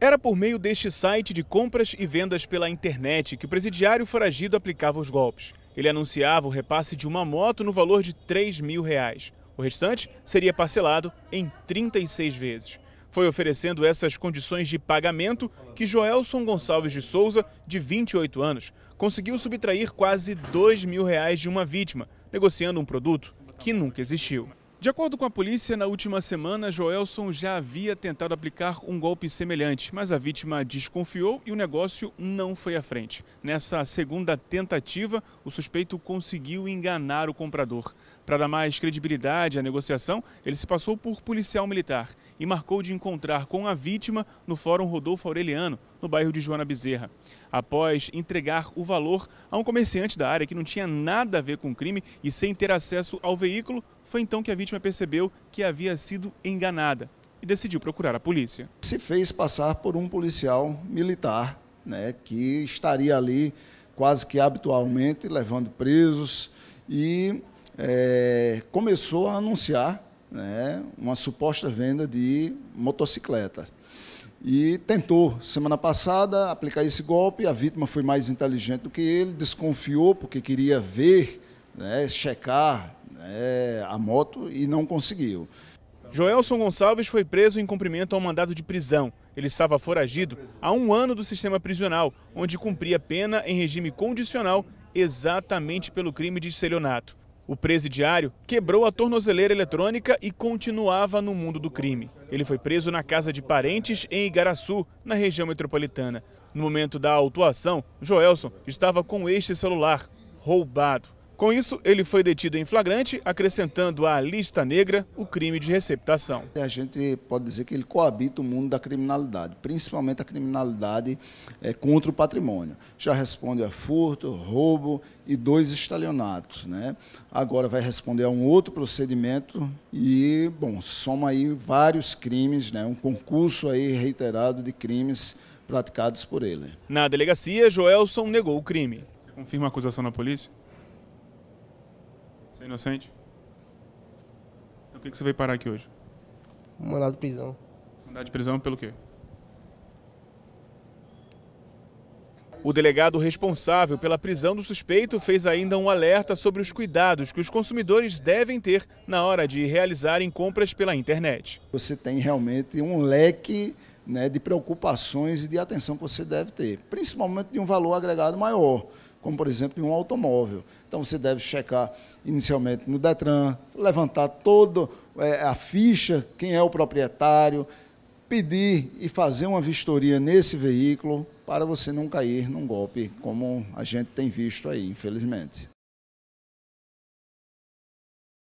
Era por meio deste site de compras e vendas pela internet que o presidiário foragido aplicava os golpes. Ele anunciava o repasse de uma moto no valor de 3 mil reais. O restante seria parcelado em 36 vezes. Foi oferecendo essas condições de pagamento que Joelson Gonçalves de Souza, de 28 anos, conseguiu subtrair quase 2 mil reais de uma vítima, negociando um produto que nunca existiu. De acordo com a polícia, na última semana, Joelson já havia tentado aplicar um golpe semelhante, mas a vítima desconfiou e o negócio não foi à frente. Nessa segunda tentativa, o suspeito conseguiu enganar o comprador. Para dar mais credibilidade à negociação, ele se passou por policial militar e marcou de encontrar com a vítima no Fórum Rodolfo Aureliano, no bairro de Joana Bezerra, após entregar o valor a um comerciante da área que não tinha nada a ver com o crime e sem ter acesso ao veículo, foi então que a vítima percebeu que havia sido enganada e decidiu procurar a polícia. Se fez passar por um policial militar, né, que estaria ali quase que habitualmente levando presos e é, começou a anunciar né, uma suposta venda de motocicleta e tentou, semana passada, aplicar esse golpe. A vítima foi mais inteligente do que ele, desconfiou porque queria ver, né, checar né, a moto e não conseguiu. Joelson Gonçalves foi preso em cumprimento a um mandado de prisão. Ele estava foragido há um ano do sistema prisional, onde cumpria pena em regime condicional exatamente pelo crime de estelionato. O presidiário quebrou a tornozeleira eletrônica e continuava no mundo do crime. Ele foi preso na casa de parentes em Igaraçu, na região metropolitana. No momento da autuação, Joelson estava com este celular roubado. Com isso, ele foi detido em flagrante, acrescentando à lista negra o crime de receptação. A gente pode dizer que ele coabita o mundo da criminalidade, principalmente a criminalidade é, contra o patrimônio. Já responde a furto, roubo e dois estalionatos. Né? Agora vai responder a um outro procedimento e, bom, soma aí vários crimes, né? um concurso aí reiterado de crimes praticados por ele. Na delegacia, Joelson negou o crime. confirma a acusação na polícia? Você é inocente? Então o que, que você veio parar aqui hoje? Mandado de prisão. Mandado de prisão pelo quê? O delegado responsável pela prisão do suspeito fez ainda um alerta sobre os cuidados que os consumidores devem ter na hora de realizarem compras pela internet. Você tem realmente um leque né, de preocupações e de atenção que você deve ter, principalmente de um valor agregado maior como por exemplo em um automóvel. Então você deve checar inicialmente no Detran, levantar toda é, a ficha, quem é o proprietário, pedir e fazer uma vistoria nesse veículo para você não cair num golpe como a gente tem visto aí, infelizmente.